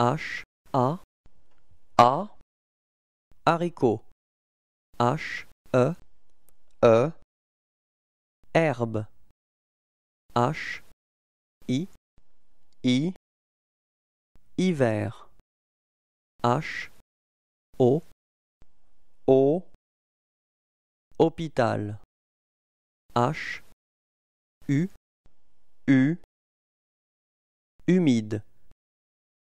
H A A haricot H E E herbe H I I hiver H O O hôpital H U U humide